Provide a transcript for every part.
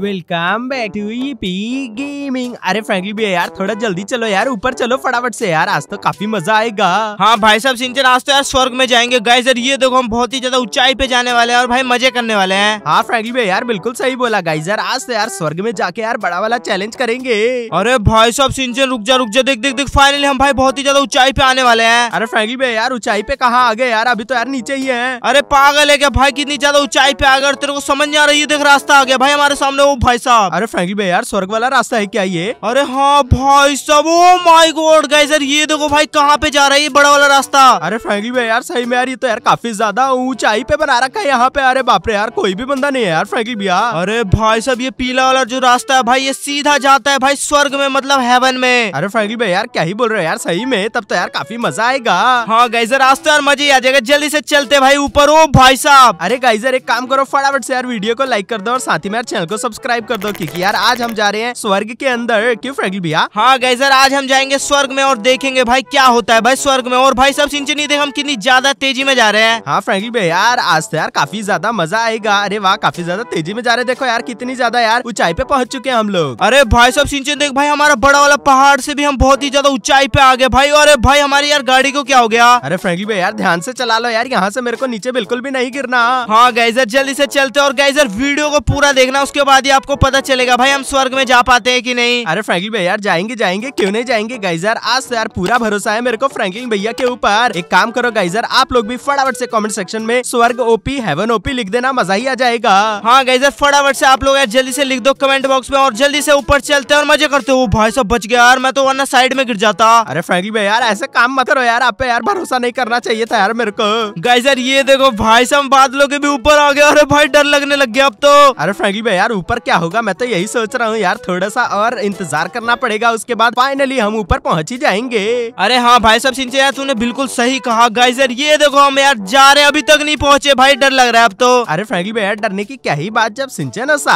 welcome back to gaming e अरे frankly भी यार थोड़ा जल्दी चलो यार ऊपर चलो फटाफट से यार आज तो काफी मजा आएगा हाँ भाई साहब सिंचन आज तो यार स्वर्ग में जाएंगे गाइस यार ये देखो हम बहुत ही ज्यादा ऊंचाई पे जाने वाले हैं और भाई मजे करने वाले हैं हाँ फ्रेंकली भी यार बिल्कुल सही बोला गाइस यार आज तो यार स्वर्ग में जाके यार बड़ा वाला चैलेंज करेंगे अरे भाई साहब सिंचन रुक जा रुक जा देख देख देख फाइनली हम भाई बहुत ही ज्यादा ऊंचाई पे आने वाले हैं अरे फ्रेंकली भी यार ऊंचाई पे कहाँ आ गए यार अभी तो यार नीचे ही है अरे पागल है क्या भाई कितनी ज्यादा ऊंचाई पे आ गए तेरे को समझ नहीं आ रही है देख रास्ता आ गया भाई हमारे सामने हो भाई साहब अरे फ्रेंकी भाई यार स्वर्ग वाला रास्ता है क्या ये अरे हाँ भाई साहब ओ माई गोड गाइस यार ये देखो भाई कहाँ पे जा रहा है ये बड़ा वाला रास्ता अरे फ्रेंकी भाई यार सही में यार ये तो यार काफी ज्यादा ऊंचाई पे बना रखा है यहाँ पे अरे बाप रे यार कोई भी बंदा नहीं है यार फ्रेंकी भैया अरे भाई साहब ये पीला वाला जो रास्ता है भाई ये सीधा जाता है भाई स्वर्ग में मतलब हेवन में अरे फ्रेंकी भाई यार क्या ही बोल रहे हो यार सही में तब तो यार काफी मजा आएगा हाँ गाइजर आज तो यार मजा आ जाएगा जल्दी से चलते भाई ऊपर ओ भाई साहब अरे गाइजर एक काम करो फटाफट से यार वीडियो को लाइक कर दो और साथ ही में यार चैनल को सब सब्सक्राइब कर दो क्योंकि यार आज हम जा रहे हैं स्वर्ग के अंदर क्यों फ्रेगल भैया हाँ गई आज हम जाएंगे स्वर्ग में और देखेंगे भाई क्या होता है भाई स्वर्ग में और भाई सब सिंचनी देख हम कितनी ज्यादा तेजी में जा रहे हैं हाँ फ्रेंकली भैया यार आज तो यार काफी ज्यादा मजा आएगा अरे वाह काफी ज्यादा तेजी में जा रहे देखो यार कितनी ज्यादा यार ऊंचाई पे पहुंच चुके हैं हम लोग अरे भाई सब सिंचन देख भाई हमारा बड़ा वाला पहाड़ से भी हम बहुत ही ज्यादा ऊंचाई पे आ गए भाई अरे भाई हमारी यार गाड़ी को क्या हो गया अरे फ्रेंकली भाई यार ध्यान से चला लो यार यहाँ से मेरे को नीचे बिल्कुल भी नहीं गिरना हाँ गाइजर जल्दी से चलते और गाइजर वीडियो को पूरा देखना उसके बाद बाद ही आपको पता चलेगा भाई हम स्वर्ग में जा पाते हैं कि नहीं अरे फ्रैंकलिन भैया जाएंगे जाएंगे क्यों नहीं जाएंगे गाइजर आज तो यार पूरा भरोसा है मेरे को फ्रैंकलिन भैया के ऊपर एक काम करो गाइजर आप लोग भी फटाफट से कमेंट सेक्शन में स्वर्ग ओपी हेवन ओपी लिख देना मजा ही आ जाएगा हाँ गाइजर फटाफट से आप लोग यार जल्दी से लिख दो कमेंट बॉक्स में और जल्दी से ऊपर चलते और मजे करते हो भाई सब बच गया यार मैं तो वरना साइड में गिर जाता अरे फ्रैंकलिन भैया यार ऐसे काम मत करो यार आप यार भरोसा नहीं करना चाहिए था यार मेरे को गाइजर ये देखो भाई सब बादलों के भी ऊपर आ गया अरे भाई डर लगने लग गया अब तो अरे फ्रैंकलिन भैया यार ऊपर ऊपर क्या होगा मैं तो यही सोच रहा हूँ यार थोड़ा सा और इंतजार करना पड़ेगा उसके बाद फाइनली हम ऊपर पहुँच ही जाएंगे अरे हाँ भाई सब सिंचे यार तूने बिल्कुल सही कहा गाइज यार ये देखो हम यार जा रहे अभी तक नहीं पहुँचे भाई डर लग रहा है अब तो अरे फ्रेंकली भैया डरने की क्या ही बात जब सिंचन सा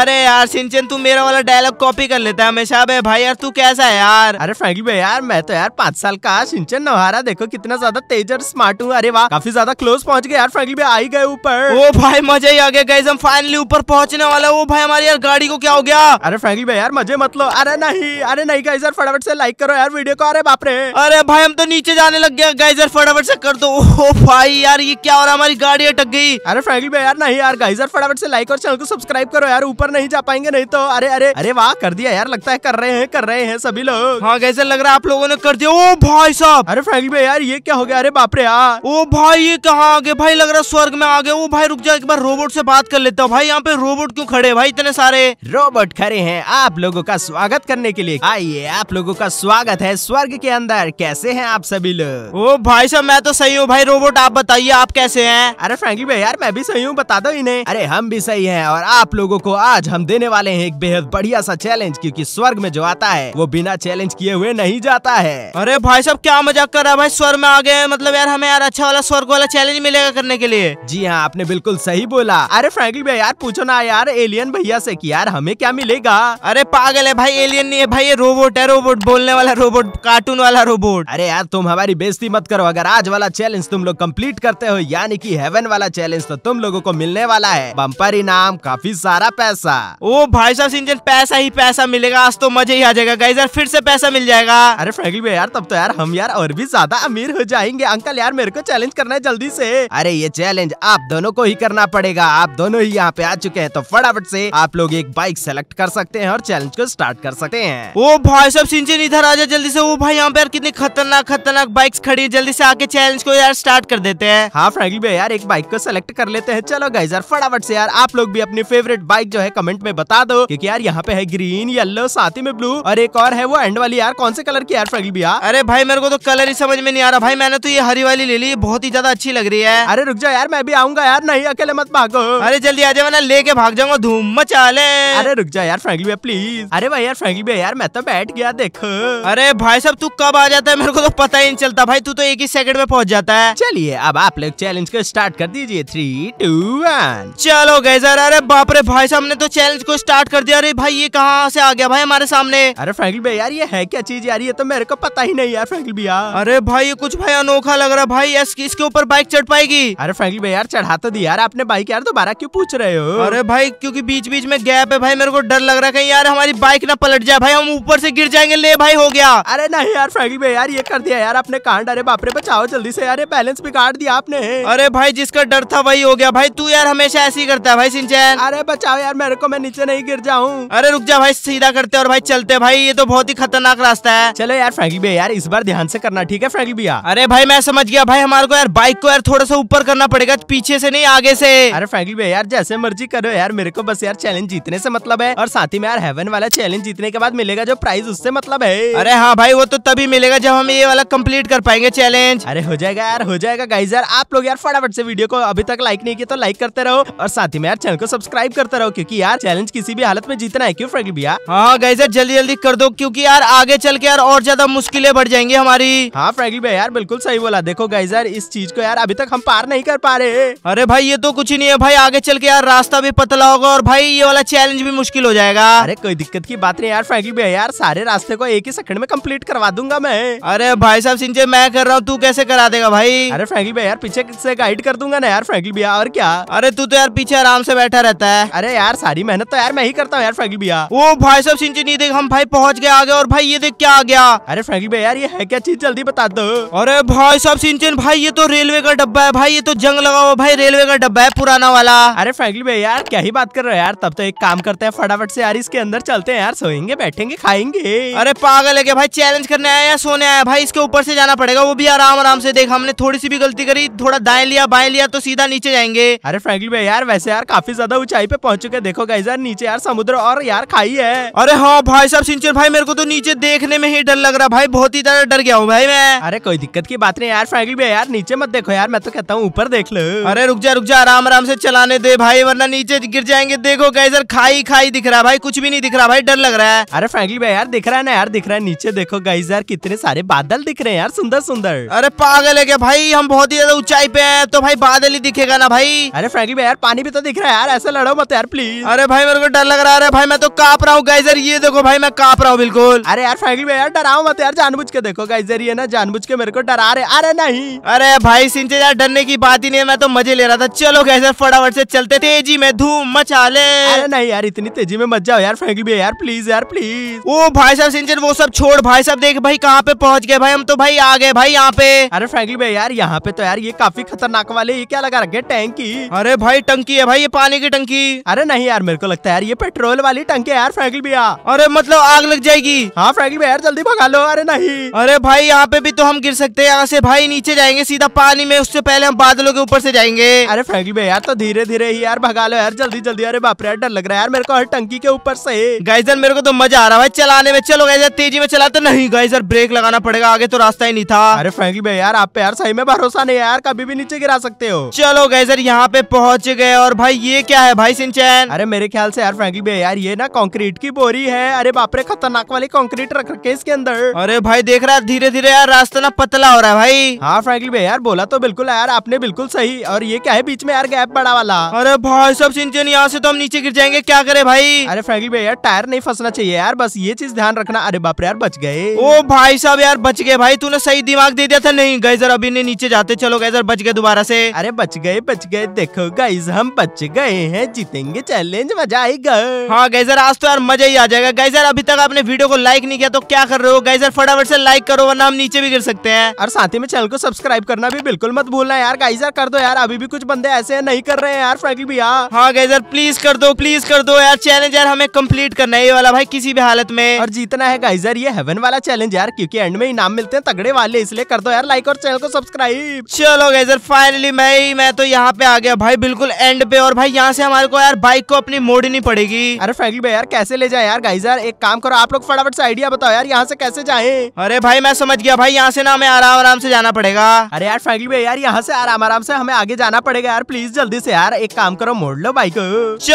अरे यार सिंचन तू मेरा वाला डायलॉग कॉपी कर लेता है हमेशा अब भाई यार तू कैसा है यार अरे फ्रेंकली भैया यार मैं तो यार पाँच साल का सिंचन नोहारा देखो कितना ज्यादा तेज और स्मार्ट हूँ अरे वाह काफी ज्यादा क्लोज पहुँच गए यार फ्रेंकली भैया आई गए ऊपर ओ भाई मजा ही आ गया गाइज हम फाइनली ऊपर पहुँचने वाला वो भाई भाई हमारी यार गाड़ी को क्या हो गया अरे फ्रेंकली भाई यार मजे मतलब अरे नहीं अरे नहीं गाइजर फटाफट से लाइक करो यार वीडियो को अरे बापरे अरे भाई हम तो नीचे जाने लग गया गाइजर फटाफट से कर दो ओ भाई यार ये क्या हो रहा हमारी गाड़ी अटक गई अरे फ्रेंकली भाई यार नहीं यार गाइजर फटाफट से लाइक और चैनल को सब्सक्राइब करो यार ऊपर नहीं जा पाएंगे नहीं तो अरे अरे अरे वाह कर दिया यार लगता है कर रहे हैं कर रहे हैं सभी लोग हाँ गाइजर लग रहा है आप लोगों ने कर दिया ओ भाई साहब अरे फ्रेंकली भाई यार ये क्या हो गया अरे बापरे यार ओ भाई ये कहाँ आ गए भाई लग रहा है स्वर्ग में आ गए ओ भाई रुक जा एक बार रोबोट से बात कर लेता हूँ भाई यहाँ पे रोबोट क्यों खड़े भाई इतने सारे रोबोट खड़े हैं आप लोगों का स्वागत करने के लिए आइए आप लोगों का स्वागत है स्वर्ग के अंदर कैसे हैं आप सभी लोग ओ भाई साहब मैं तो सही हूँ भाई रोबोट आप बताइए आप कैसे हैं अरे फ्रैंकी भाई यार मैं भी सही हूँ बता दो इन्हें अरे हम भी सही है और आप लोगो को आज हम देने वाले है एक बेहद बढ़िया सा चैलेंज क्यूँकी स्वर्ग में जो आता है वो बिना चैलेंज किए हुए नहीं जाता है अरे भाई साहब क्या मजाक कर रहा है भाई स्वर्ग में आ गए मतलब यार हमें यार अच्छा वाला स्वर्ग वाला चैलेंज मिलेगा करने के लिए जी हाँ आपने बिल्कुल सही बोला अरे फ्रैंकली भाई यार पूछो ना यार एलियन भैया से कि यार हमें क्या मिलेगा अरे पागल है भाई एलियन नहीं है भाई ये रोबोट है रोबोट बोलने वाला रोबोट कार्टून वाला रोबोट अरे यार तुम हमारी बेजती मत करो अगर आज वाला चैलेंज तुम लोग कम्प्लीट करते हो यानी की हेवन वाला चैलेंज तो तुम लोगो को मिलने वाला है बम्पर इनाम काफी सारा पैसा ओ भाई साहब इंजन पैसा ही पैसा मिलेगा आज तो मजे ही आ जाएगा गाइस यार फिर से पैसा मिल जाएगा अरे फ्रेंकली भाई यार तब तो यार हम यार और भी ज्यादा अमीर हो जाएंगे अंकल यार मेरे को चैलेंज करना है जल्दी से अरे ये चैलेंज आप दोनों को ही करना पड़ेगा आप दोनों ही यहाँ पे आ चुके हैं तो फटाफट से आप लोग एक बाइक सेलेक्ट कर सकते हैं और चैलेंज को स्टार्ट कर सकते हैं ओ भाई सब सिंचन इधर आ जाए जल्दी से वो भाई यहाँ पे यार कितनी खतरनाक खतरनाक बाइक खड़ी जल्दी से आके चैलेंज को यार स्टार्ट कर देते हैं हाँ फ्रेंकली भाई यार एक बाइक को सेलेक्ट कर लेते हैं चलो गाइज यार फटाफट से यार आप लोग भी अपनी फेवरेट बाइक जो है कमेंट में बता दो क्योंकि यार यहाँ पे है ग्रीन येलो साथ ही में ब्लू और एक और है वो एंड वाली यार कौन से कलर की यार फ्रेंकली भैया अरे भाई मेरे को तो कलर ही समझ में नहीं आ रहा भाई मैंने तो ये हरी वाली ले ली बहुत ही ज्यादा अच्छी लग रही है अरे रुक जाओ यार मैं भी आऊंगा यार नहीं अकेले मत भागो अरे जल्दी आ जाओ मैं लेके भाग जाऊंगा धूम मचा ले अरे रुक जा यार फ्रेंकली भैया प्लीज अरे भाई यार फ्रेंकली भैया यार मैं तो बैठ गया देखो अरे भाई साहब तू कब आ जाता है मेरे को तो पता ही नहीं चलता भाई तू तो एक ही सेकंड में पहुंच जाता है चलिए अब आप लोग चैलेंज को स्टार्ट कर दीजिए थ्री टू वन चलो गए अरे बाप रे भाई साहब ने तो चैलेंज को स्टार्ट कर दिया अरे भाई ये कहाँ से आ गया भाई हमारे सामने अरे फ्रेंकली भैया यार ये है क्या चीज यार ये तो मेरे को पता ही नहीं यार फ्रेंकली भैया अरे भाई ये कुछ भाई अनोखा लग रहा भाई इसके ऊपर बाइक चढ़ पाएगी अरे फ्रेंकली भैया यार चढ़ा तो दिया यार आपने बाइक यार दोबारा क्यों पूछ रहे हो अरे भाई क्योंकि बीच बीच में गैप है भाई मेरे को डर लग रहा है कहीं यार हमारी बाइक ना पलट जाए भाई हम ऊपर से गिर जाएंगे ले भाई हो गया अरे नहीं यार फ्रैंकलिन भाई यार ये कर दिया यार आपने कहा डरे बापरे बचाओ जल्दी से यार बैलेंस बिगाड़ दिया आपने अरे भाई जिसका डर था वही हो गया भाई तू यार हमेशा ऐसे ही करता है भाई सिंचैन अरे बचाओ यार मेरे को मैं नीचे नहीं गिर जाऊँ अरे रुक जा भाई सीधा करते और भाई चलते भाई ये तो बहुत ही खतरनाक रास्ता है चलो यार फ्रैंकलिन भाई यार इस बार ध्यान से करना ठीक है फ्रैंकलिन भैया अरे भाई मैं समझ गया भाई हमारे को यार बाइक को यार थोड़ा सा ऊपर करना पड़ेगा पीछे से नहीं आगे से अरे फ्रैंकलिन भैया यार जैसे मर्जी करो यार मेरे को बस यार चैलेंज जीतने से मतलब है और साथ ही में यार हेवन वाला चैलेंज जीतने के बाद मिलेगा जो प्राइस उससे मतलब है अरे हाँ भाई वो तो तभी मिलेगा जब हम ये वाला कम्प्लीट कर पाएंगे चैलेंज अरे हो जाएगा यार हो जाएगा गाइज यार आप लोग यार फटाफट से वीडियो को अभी तक लाइक नहीं किया तो लाइक करते रहो और साथ ही में यार चैनल को सब्सक्राइब करते रहो क्योंकि यार चैलेंज किसी भी हालत में जीतना है क्यों फ्रेंड भैया हाँ गाइज यार जल्दी जल्दी कर दो क्यूँकी यार आगे चल के यार और ज्यादा मुश्किलें बढ़ जाएंगी हमारी हाँ फ्रेंड भैया यार बिल्कुल सही बोला देखो गाइज यार इस चीज को यार अभी तक हम पार नहीं कर पा रहे अरे भाई ये तो कुछ ही नहीं है भाई आगे चल के यार रास्ता भी पतला होगा और भाई भाई ये वाला चैलेंज भी मुश्किल हो जाएगा अरे कोई दिक्कत की बात नहीं यार फ्रैंकी भैया यार सारे रास्ते को एक ही सेकंड में कंप्लीट करवा दूंगा मैं अरे भाई साहब सिंचे मैं कर रहा हूँ तू कैसे करा देगा भाई अरे फ्रैंकी भैया यार पीछे से गाइड कर दूंगा ना यार फ्रैंकी भैया और क्या अरे तू तो यार पीछे आराम से बैठा रहता है अरे यार सारी मेहनत तो यार मैं ही करता हूँ यार फ्रैंकी भैया वो भाई साहब सिंचे नहीं देख हम भाई पहुंच गए आगे और भाई ये देख क्या आ गया अरे फ्रैंकी भैया यार ये है क्या चीज जल्दी बता दो अरे भाई साहब सिंचन भाई ये तो रेलवे का डब्बा है भाई ये तो जंग लगा हुआ भाई रेलवे का डब्बा है पुराना वाला अरे फ्रैंकली भैया यार क्या ही बात कर रहे हैं यार तब तो एक काम करते हैं फटाफट से यार इसके अंदर चलते हैं यार सोएंगे बैठेंगे खाएंगे अरे पागल है क्या भाई चैलेंज करने आया या सोने आया भाई इसके ऊपर से जाना पड़ेगा वो भी आराम आराम से देख हमने थोड़ी सी भी गलती करी थोड़ा दाएं लिया बाएं लिया तो सीधा नीचे जाएंगे अरे फ्रेंकली भाई यार वैसे यार काफी ज्यादा ऊंचाई पे पहुंच चुके देखो गाइस यार नीचे यार समुद्र और यार खाई है अरे हाँ भाई साहब सिंचन भाई मेरे को तो नीचे देखने में ही डर लग रहा भाई बहुत ही ज्यादा डर गया हूँ भाई मैं अरे कोई दिक्कत की बात नहीं यार फ्रेंकली भाई यार नीचे मत देखो यार मैं तो कहता हूँ ऊपर देख लो अरे रुक जा रुक जा आराम आराम से चलाने दे भाई वरना नीचे गिर जाएंगे देख देखो गैजर खाई खाई दिख रहा है भाई कुछ भी नहीं दिख रहा भाई डर लग रहा है अरे फ्रेंकली भाई यार दिख रहा है ना यार दिख रहा है नीचे देखो गाइजर कितने सारे बादल दिख रहे हैं यार सुंदर सुंदर अरे पागल है क्या भाई हम बहुत ही ज्यादा ऊंचाई पे है तो भाई बादल ही दिखेगा ना भाई अरे फ्रेंकली भाई यार पानी भी तो दिख रहा है यार ऐसा लड़ो मत यार प्लीज अरे भाई मेरे को डर लग रहा है भाई मैं तो काप रहा हूँ गैजर ये देखो भाई मैं काप रहा हूँ बिल्कुल अरे यार फ्रेंकली भाई यार डराओ मत यार जानबूझ के देखो गैजर ये ना जानबूझ के मेरे को डरा रहे अरे नहीं अरे भाई सिंचे यार डरने की बात ही नहीं है मैं तो मजे ले रहा था चलो गैजर फटाफट से चलते तेजी में धूम मचा ले अरे नहीं यार इतनी तेजी में मत जाओ यार फेंक भी यार प्लीज यार प्लीज ओ भाई साहब सिंचन वो सब छोड़ भाई साहब देख भाई कहाँ पे पहुंच गए भाई हम तो भाई आ गए भाई यहाँ पे अरे फ्रेंकली भाई यार यहाँ पे तो यार ये काफी खतरनाक वाले ये क्या लगा रखे टैंकी अरे भाई टंकी है भाई ये पानी की टंकी अरे नहीं यार मेरे को लगता है यार ये पेट्रोल वाली टंकी है यार फ्रेंकली भैया अरे मतलब आग लग जाएगी हाँ फ्रेंकली भैया यार जल्दी भगा लो अरे नहीं अरे भाई यहाँ पे भी तो हम गिर सकते हैं यहाँ से भाई नीचे जाएंगे सीधा पानी में उससे पहले हम बादलों के ऊपर से जाएंगे अरे फ्रेंकली भैया यार तो धीरे धीरे ही यार भगा लो यार जल्दी जल्दी अरे बाप रहा डर लग रहा है यार मेरे को हर टंकी के ऊपर से गाइजर मेरे को तो मजा आ रहा है चलाने में चलो गाइजर तेजी में चलाते नहीं गाइजर ब्रेक लगाना पड़ेगा आगे तो रास्ता ही नहीं था अरे फ्रेंकली भाई यार आप पे यार सही में भरोसा नहीं है यार कभी भी नीचे गिरा सकते हो चलो गाइजर यहाँ पे पहुंच गए और भाई ये क्या है भाई सिंचैन अरे मेरे ख्याल से यार फ्रेंकली भाई यार ये ना कॉन्क्रीट की बोरी है अरे बापरे खतरनाक वाली कॉन्क्रीट रख रखे इसके अंदर अरे भाई देख रहा है धीरे धीरे यार रास्ता ना पतला हो रहा है भाई हाँ फ्रेंकली भाई यार बोला तो बिल्कुल यार आपने बिल्कुल सही और ये क्या है बीच में यार गैप बड़ा वाला अरे भाई सब सिंचन यहाँ से तो हम नीचे गिर जाएंगे क्या करे भाई अरे फ्रैंकलिन भाई यार टायर नहीं फंसना चाहिए यार बस ये चीज ध्यान रखना अरे बाप रे यार बच गए ओ भाई साहब यार बच गए भाई तूने सही दिमाग दे दिया था नहीं गए सर अभी नहीं नीचे जाते चलो गए सर बच गए दोबारा से अरे बच गए बच गए देखो गाइज हम बच गए हैं जीतेंगे चैलेंज मजा आएगा हाँ गए आज तो यार मजा ही आ जाएगा गए अभी तक आपने वीडियो को लाइक नहीं किया तो क्या कर रहे हो गए फटाफट से लाइक करो वरना हम नीचे भी गिर सकते हैं और साथ ही में चैनल को सब्सक्राइब करना भी बिल्कुल मत भूलना यार गाइजर कर दो यार अभी भी कुछ बंदे ऐसे नहीं कर रहे हैं यार फ्रैंकली भैया हाँ गाइजर प्लीज कर दो प्लीज कर दो यार चैलेंज यार हमें कंप्लीट करना है ये वाला भाई किसी भी हालत में और जीतना है गाइजर ये हेवन वाला चैलेंज यार क्योंकि एंड में इनाम मिलते हैं तगड़े वाले इसलिए कर दो यार लाइक और चैनल को सब्सक्राइब चलो गाइजर फाइनली भाई मैं तो यहाँ पे आ गया भाई बिल्कुल एंड पे और भाई यहाँ से हमारे को यार बाइक को अपनी मोड़नी पड़ेगी अरे फ्रेंकली भाई यार कैसे ले जाए यार गाइजर एक काम करो आप लोग फटाफट से आइडिया बताओ यार यहाँ से कैसे जाए अरे भाई मैं समझ गया भाई यहाँ से ना हमें आराम आराम से जाना पड़ेगा अरे यार फ्रेंकली भाई यार यहाँ से आराम आराम से हमें आगे जाना पड़ेगा यार प्लीज जल्दी से यार एक काम करो मोड़ लो बाइक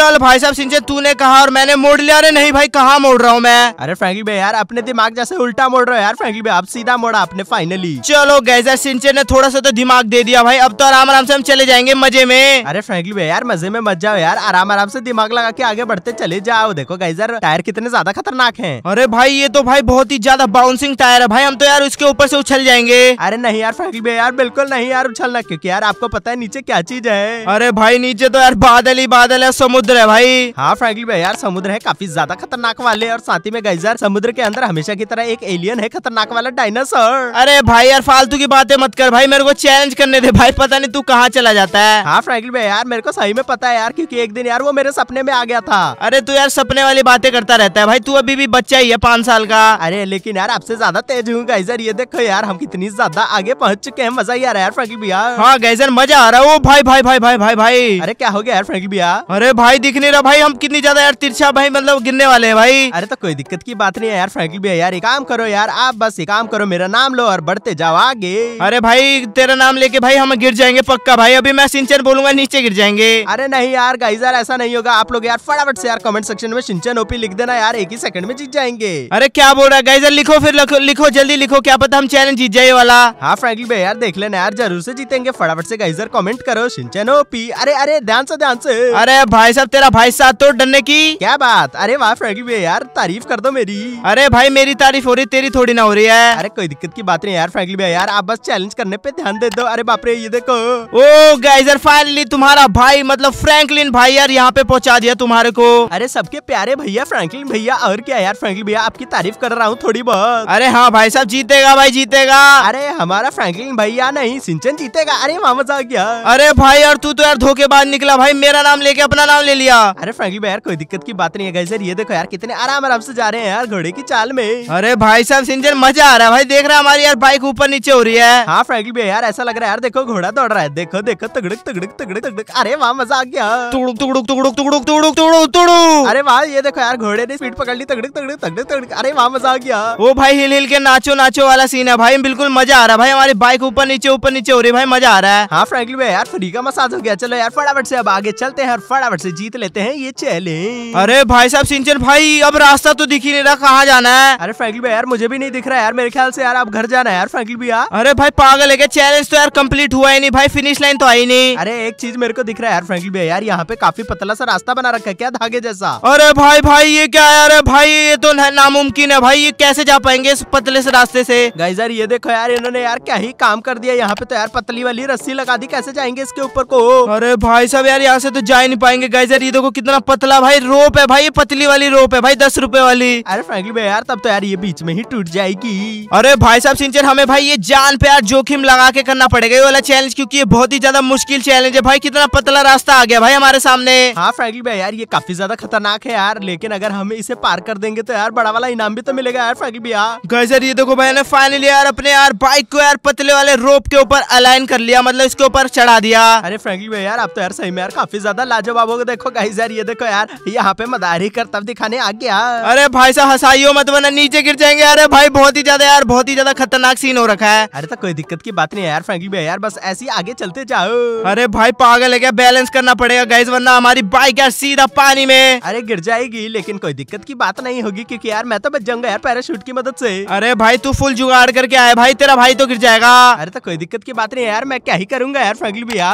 वाले भाई साहब तू तूने कहा और मैंने मोड़ लिया अरे नहीं भाई कहा मोड़ रहा हूँ मैं अरे फ्रेंकली भाई यार अपने दिमाग जैसे उल्टा मोड़ रहे हो यार फ्रेंकली भाई आप सीधा मोड़ा आपने फाइनली चलो गैजर सिंचे ने थोड़ा सा तो दिमाग दे दिया भाई अब तो आराम आराम से हम चले जाएंगे मजे में अरे फ्रेंकली भाई यार मजे में मत जाओ यार आराम आराम से दिमाग लगा के आगे बढ़ते चले जाओ देखो गैजर टायर कितने ज्यादा खतरनाक है अरे भाई ये तो भाई बहुत ही ज्यादा बाउंसिंग टायर है भाई हम तो यार उसके ऊपर से उछल जाएंगे अरे नहीं यार फ्रेंकली भाई यार बिल्कुल नहीं यार उछलना क्योंकि यार आपको पता है नीचे क्या चीज है अरे भाई नीचे तो यार बादल ही बादल है समुद्र समुद्र है भाई हाँ फ्रैंकली भाई यार समुद्र है काफी ज्यादा खतरनाक वाले और साथ ही में गई समुद्र के अंदर हमेशा की तरह एक एलियन है खतरनाक वाला डायनासोर अरे भाई यार फालतू की बातें मत कर भाई मेरे को चैलेंज करने दे भाई पता नहीं तू कहाँ चला जाता है हाँ फ्रैंकली भाई यार मेरे को सही में पता है यार क्यूँकी एक दिन यार वो मेरे सपने में आ गया था अरे तू यार सपने वाली बातें करता रहता है भाई तू अभी भी बच्चा ही है पाँच साल का अरे लेकिन यार आपसे ज्यादा तेज हूँ गाइजर ये देखो यार हम कितनी ज्यादा आगे पहुँच चुके हैं मजा ही आ रहा है यार फ्रैंकली भैया हाँ गाइजर मजा आ रहा है वो भाई भाई भाई भाई भाई भाई अरे क्या हो गया यार फ्रैंकली भैया अरे भाई दिख नहीं रहा भाई हम कितनी ज्यादा यार तिरछा भाई मतलब गिरने वाले हैं भाई अरे तो कोई दिक्कत की बात नहीं है यार फ्रैंकली भी है यार एक काम करो यार आप बस एक काम करो मेरा नाम लो और बढ़ते जाओ आगे अरे भाई तेरा नाम लेके भाई हम गिर जाएंगे पक्का भाई अभी मैं सिंचन बोलूंगा नीचे गिर जाएंगे अरे नहीं यार गाइज यार ऐसा नहीं होगा आप लोग यार फटाफट से यार कमेंट सेक्शन में सिंचन ओपी लिख देना यार एक ही सेकंड में जीत जाएंगे अरे क्या बोल रहा है गाइजर लिखो फिर लिखो, जल्दी लिखो क्या पता हम चैलेंज जीत जाए वाला हाँ फ्रैंकली भाई यार देख लेना यार जरूर से जीतेंगे फटाफट से गाइजर कमेंट करो सिंचन ओपी अरे अरे ध्यान से ध्यान से अरे भाई साहब तेरा भाई साथ तोड़ डरने की क्या बात अरे वाह फ्रैंकी भैया यार तारीफ कर दो मेरी अरे भाई मेरी तारीफ हो रही तेरी थोड़ी ना हो रही है अरे कोई दिक्कत की बात नहीं यार फ्रैंकी भैया यार आप बस चैलेंज करने पे ध्यान दे दो अरे बाप रे ये देखो ओ गाइजर फाइनली तुम्हारा भाई मतलब फ्रैंकलिन भाई यार यहाँ पे पहुँचा दिया तुम्हारे को अरे सबके प्यारे भैया फ्रैंकलिन भैया और क्या यार फ्रैंकलिन भैया आपकी तारीफ कर रहा हूँ थोड़ी बहुत अरे हाँ भाई साहब जीतेगा भाई जीतेगा अरे हमारा फ्रैंकलिन भैया नहीं सिंचन जीतेगा अरे मामा साहब क्या अरे भाई यार तू तो यार धोखेबाज निकला भाई मेरा नाम लेके अपना नाम ले लिया लिया अरे फ्रेंकी भाई यार कोई दिक्कत की बात नहीं है गाइस ये देखो यार कितने आराम आराम से जा रहे हैं यार घोड़े की चाल में अरे भाई साहब सिंजन मजा आ रहा है भाई देख रहा है हमारी यार बाइक ऊपर नीचे हो रही है हाँ फ्रेंकी भाई यार ऐसा लग रहा है यार देखो घोड़ा दौड़ रहा है देखो देखो तगड़क तगड़क तगड़क तगड़क अरे वहाँ मजा आ गया तुड़ुक तुड़ुक तुड़ुक तुड़ुक तुड़ुक तुड़ुक तुड़ुक अरे वाह ये देखो यार घोड़े ने स्पीड पकड़ ली तगड़क तगड़क तगड़क तगड़क अरे वहाँ मजा आ गया वो भाई हिल हिल के नाचो नाचो वाला सीन है भाई बिल्कुल मजा आ रहा है भाई हमारी बाइक ऊपर नीचे ऊपर नीचे हो रही है भाई मजा आ रहा है हाँ फ्रेंकली भाई यार फ्री का मसाज हो गया चलो यार फटाफट से अब आगे चलते हैं फटाफट से जीत जीत लेते हैं ये चैलेंज अरे भाई साहब सिंचन भाई अब रास्ता तो दिख ही नहीं रहा कहाँ जाना है अरे फ्रेंकली भाई यार मुझे भी नहीं दिख रहा यार मेरे ख्याल से यार आप घर जाना है यार फ्रेंकली भैया अरे भाई पागल है चैलेंज तो यार कम्प्लीट हुआ ही नहीं भाई फिनिश लाइन तो आई नहीं अरे एक चीज मेरे को दिख रहा है यार फ्रेंकली भैया यार यहाँ पे काफी पतला सा रास्ता बना रखा है क्या धागे जैसा अरे भाई भाई ये क्या है अरे भाई ये तो नामुमकिन है भाई ये कैसे जा पाएंगे इस पतले से रास्ते से गाई यार ये देखो यार इन्होंने यार क्या ही काम कर दिया यहाँ पे तो यार पतली वाली रस्सी लगा दी कैसे जाएंगे इसके ऊपर को अरे भाई साहब यार यहाँ से तो जा ही नहीं पाएंगे गाइज इधर ये देखो कितना पतला भाई रोप है भाई पतली वाली रोप है भाई दस रूपए वाली अरे फ्रेंकली भाई यार तब तो यार ये बीच में ही टूट जाएगी अरे भाई साहब सिंचर हमें भाई ये जान पे यार जोखिम लगा के करना पड़ेगा ये वाला चैलेंज क्योंकि ये बहुत ही ज्यादा मुश्किल चैलेंज है भाई कितना पतला रास्ता आ गया भाई हमारे सामने हाँ फ्रेंकली भाई यार ये काफी ज्यादा खतरनाक है यार लेकिन अगर हम इसे पार कर देंगे तो यार बड़ा वाला इनाम भी तो मिलेगा यार फ्रेंकली भैया गए सर ये देखो ने फाइनली यार अपने यार बाइक को यार पतले वाले रोप के ऊपर अलाइन कर लिया मतलब इसके ऊपर चढ़ा दिया अरे फ्रेंकली भाई यार आप तो यार सही में यार काफी ज्यादा लाजवाब हो गए देखो देखो गाई ये देखो यार यहाँ पे मदारी करतब दिखाने आ गया अरे भाई साहब हसाइयो मत बना नीचे गिर जाएंगे अरे भाई बहुत ही ज्यादा यार बहुत ही ज्यादा खतरनाक सीन हो रखा है अरे तो कोई दिक्कत की बात नहीं है यार फ्रेंकली भाई यार बस ऐसे आगे चलते जाओ अरे भाई पागल है क्या बैलेंस करना पड़ेगा गाइस वरना हमारी बाइक यार सीधा पानी में अरे गिर जाएगी लेकिन कोई दिक्कत की बात नहीं होगी क्योंकि यार मैं तो बच जाऊंगा यार पैराशूट की मदद से अरे भाई तू फुल जुगाड़ करके आए भाई तेरा भाई तो गिर जाएगा अरे तो कोई दिक्कत की बात नहीं यार मैं क्या ही करूंगा यार फ्रेंकली भैया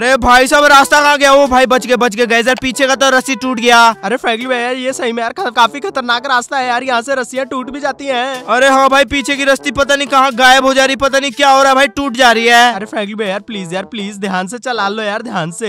अरे भाई साहब रास्ता कहाँ गया वो भाई बच के बच के गए इधर पीछे का तो रस्सी टूट गया अरे भाई भैया ये सही में यार काफी खतरनाक रास्ता है यार यहाँ से रस्सियाँ टूट भी जाती है अरे हाँ भाई पीछे की रस्ती पता नहीं कहाँ गायब हो जा रही पता नहीं क्या हो रहा है भाई टूट जा रही है अरे फ्रेंकली भैया प्लीज यार प्लीज ध्यान से चला लो यार ध्यान से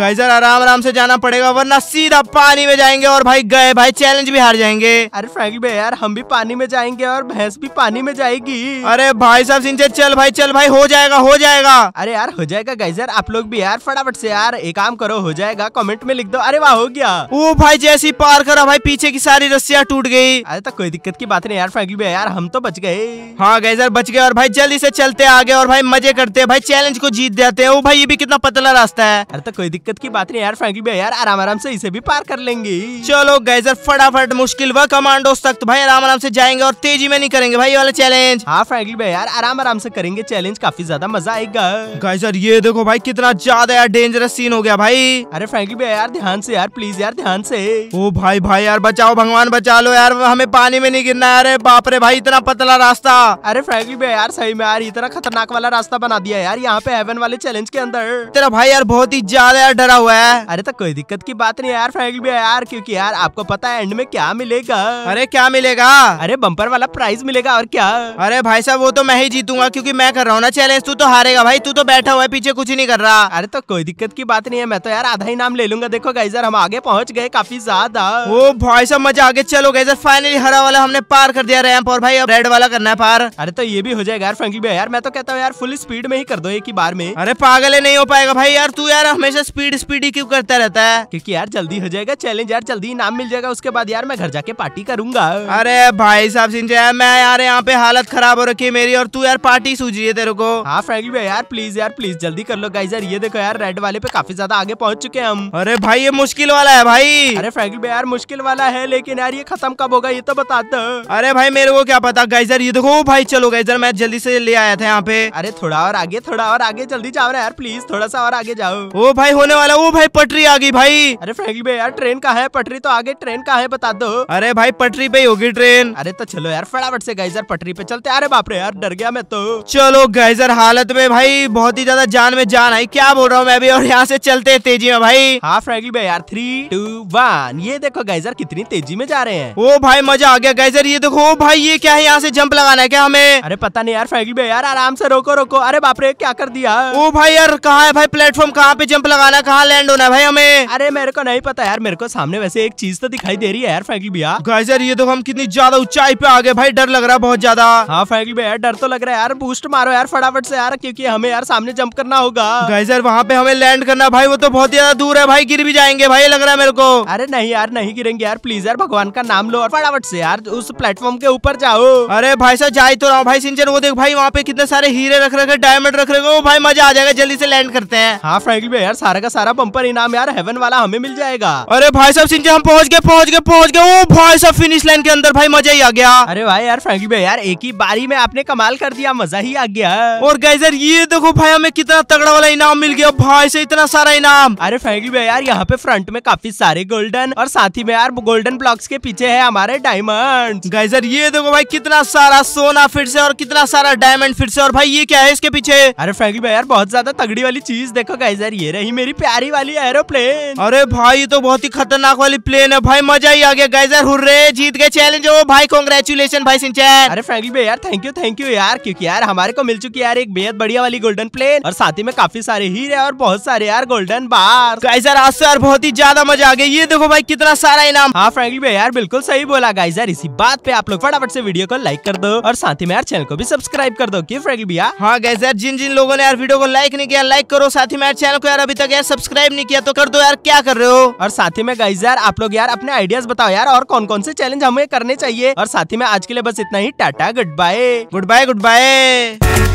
गाइजर आराम आराम से जाना पड़ेगा वरना सीधा पानी में जाएंगे और भाई गए भाई चैलेंज भी हार जाएंगे अरे फ्रेंकली भैया यार हम भी पानी में जाएंगे और भैंस भी पानी में जाएगी अरे भाई साहब सिंचे चल भाई चल भाई हो जाएगा हो जाएगा अरे यार हो जाएगा गाइजर आप लोग भी यार फटाफट से यार एक काम करो हो जाएगा कमेंट में फेंक दो अरे वाह हो गया ओ भाई जैसी पार करा भाई पीछे की सारी रस्सियाँ टूट गई अरे तो कोई दिक्कत की बात नहीं यार फ्रैंकली भैया यार हम तो बच गए हाँ गए सर बच गए और भाई जल्दी से चलते आगे और भाई मजे करते हैं भाई चैलेंज को जीत जाते हैं वो भाई ये भी कितना पतला रास्ता है अरे तो कोई दिक्कत की बात नहीं यार फ्रैंकली भैया यार आराम आराम से इसे भी पार कर लेंगे चलो गए सर फटाफट मुश्किल व कमांडो सख्त भाई आराम आराम से जाएंगे और तेजी में नहीं करेंगे भाई वाला चैलेंज हाँ फ्रैंकली भैया यार आराम आराम से करेंगे चैलेंज काफी ज्यादा मजा आएगा गाइजर ये देखो भाई कितना ज्यादा यार डेंजरस सीन हो गया भाई अरे फ्रैंकली भाई यार ध्यान से यार प्लीज यार ध्यान से ओ भाई भाई यार बचाओ भगवान बचा लो यार हमें पानी में नहीं गिरना यार बाप रे भाई इतना पतला रास्ता अरे फ्रेंकली भाई यार सही में यार इतना खतरनाक वाला रास्ता बना दिया यार यहाँ पे हेवन वाले चैलेंज के अंदर तेरा भाई यार बहुत ही ज्यादा यार डरा हुआ है अरे तो कोई दिक्कत की बात नहीं यार फ्रेंकली भाई यार क्यूँकी यार आपको पता है एंड में क्या मिलेगा अरे क्या मिलेगा अरे बम्पर वाला प्राइज मिलेगा और क्या अरे भाई साहब वो तो मैं ही जीतूंगा क्यूँकी मैं कर रहा हूँ ना चैलेंज तू तो हारेगा भाई तू तो बैठा हुआ है पीछे कुछ नहीं कर रहा अरे तो कोई दिक्कत की बात नहीं है मैं तो यार आधा ही नाम ले लूंगा देखो देखो गाइजर हम आगे पहुंच गए काफी ज्यादा ओ भाई सब मजा आगे चलो गाइजर फाइनली हरा वाला हमने पार कर दिया रैंप और भाई अब रेड वाला करना है पार अरे तो ये भी हो जाएगा यार फ्रेंकली भाई यार मैं तो कहता हूँ यार फुल स्पीड में ही कर दो एक ही बार में अरे पागल नहीं हो पाएगा भाई यार तू यार हमेशा स्पीड स्पीड ही क्यों करता रहता है क्योंकि यार जल्दी हो जाएगा चैलेंज यार जल्दी इनाम मिल जाएगा उसके बाद यार मैं घर जाके पार्टी करूंगा अरे भाई साहब सिंह मैं यार यहाँ पे हालत खराब हो रखी है मेरी और तू यार पार्टी सूझ रही है तेरे को हाँ फ्रेंकली भाई यार प्लीज यार प्लीज जल्दी कर लो गाइज यार ये देखो यार रेड वाले पे काफी ज्यादा आगे पहुंच चुके हैं हम अरे भाई भाई ये मुश्किल वाला है भाई अरे फ्रैंकलिन भाई यार मुश्किल वाला है लेकिन यार ये खत्म कब होगा ये तो बता दो अरे भाई मेरे को क्या पता गाइजर ये देखो भाई चलो गाइजर मैं जल्दी से ले आया था यहाँ पे अरे थोड़ा और आगे थोड़ा और आगे जल्दी जाओ है यार प्लीज थोड़ा सा और आगे जाओ वो भाई होने वाला वो भाई पटरी आ गई भाई अरे फ्रैंकलिन भाई यार ट्रेन का है पटरी तो आगे ट्रेन का है बता दो अरे भाई पटरी पे होगी ट्रेन अरे तो चलो यार फटाफट से गाइजर पटरी पे चलते अरे बाप रे यार डर गया मैं तो चलो गाइजर हालत में भाई बहुत ही ज्यादा जान में जान आई क्या बोल रहा हूँ मैं अभी और यहाँ से चलते तेजी में भाई हाँ फ्रैंक क्लिप है यार थ्री टू वन ये देखो गाइजर कितनी तेजी में जा रहे हैं ओ भाई मजा आ गया गाइजर ये देखो भाई ये क्या है यहाँ से जंप लगाना है क्या हमें अरे पता नहीं यार फैगल भाई यार आराम से रोको रोको अरे बाप रे क्या कर दिया ओ भाई यार कहा है भाई प्लेटफॉर्म कहाँ पे जंप लगाना है कहाँ लैंड होना है भाई हमें अरे मेरे को नहीं पता यार मेरे को सामने वैसे एक चीज तो दिखाई दे रही है यार फैगल भैया गाइजर ये देखो हम कितनी ज्यादा ऊंचाई पे आ गए भाई डर लग रहा है बहुत ज्यादा हाँ फ्रेगी भैया डर तो लग रहा है यार बूस्ट मारो यार फटाफट से यार क्यूँकी हमें यार सामने जम्प करना होगा गाइजर वहाँ पे हमें लैंड करना भाई वो तो बहुत ज्यादा दूर है भाई गिर भी जाएंगे भाई लग रहा है मेरे को अरे नहीं यार नहीं गिरेंगे यार प्लीज यार भगवान का नाम लो और फटाफट से यार उस प्लेटफॉर्म के ऊपर जाओ अरे भाई साहब जाए तो रहा भाई सिंचन वो देख भाई वहाँ पे कितने सारे हीरे रख रखे डायमंड रख रखे भाई मजा आ जाएगा जल्दी से लैंड करते हैं हाँ फ्रेंकली भाई यार सारा का सारा पंपर इनाम यार हेवन वाला हमें मिल जाएगा अरे भाई साहब सिंचन हम पहुंच गए पहुंच गए पहुंच गए भाई साहब फिनिश लाइन के अंदर भाई मजा ही आ गया अरे भाई यार फ्रेंकली भाई यार एक ही बारी में आपने कमाल कर दिया मजा ही आ गया और गाइजर ये देखो भाई हमें कितना तगड़ा वाला इनाम मिल गया भाई से इतना सारा इनाम अरे फ्रेंकली भाई यार यहाँ पे फ्रंट में काफी सारे गोल्डन और साथ ही में यार गोल्डन ब्लॉक्स के पीछे है हमारे डायमंड गाइजर ये देखो भाई कितना सारा सोना फिर से और कितना सारा डायमंड फिर से और भाई ये क्या है इसके पीछे अरे फ्रेंकली भाई यार बहुत ज्यादा तगड़ी वाली चीज देखो गाइजर ये रही मेरी प्यारी वाली एरोप्लेन अरे भाई ये तो बहुत ही खतरनाक वाली प्लेन है भाई मजा ही आ गया गाइजर हुर्रे जीत गए चैलेंज हो भाई कॉन्ग्रेचुलेशन भाई सिंचन अरे फ्रेंकली भाई यार थैंक यू थैंक यू यार क्यूँकी यार हमारे को मिल चुकी यार एक बेहद बढ़िया वाली गोल्डन प्लेन और साथ ही में काफी सारे हीरे और बहुत सारे यार गोल्डन बार गाइजर आज यार बहुत ही ज्यादा मजा आ गया ये देखो भाई कितना सारा इनाम हाँ फ्रेंकली भाई यार बिल्कुल सही बोला गाइज यार इसी बात पे आप लोग फटाफट से वीडियो को लाइक कर दो और साथ ही में यार चैनल को भी सब्सक्राइब कर दो की फ्रेंकली भैया हाँ गाइज यार जिन जिन लोगों ने यार वीडियो को लाइक नहीं किया लाइक करो साथ ही में यार चैनल को यार अभी तक यार सब्सक्राइब नहीं किया तो कर दो यार क्या कर रहे हो और साथ ही में गाइज यार आप लोग यार अपने आइडियाज बताओ यार और कौन कौन से चैलेंज हमें करने चाहिए और साथ ही में आज के लिए बस इतना ही tata good bye good bye good bye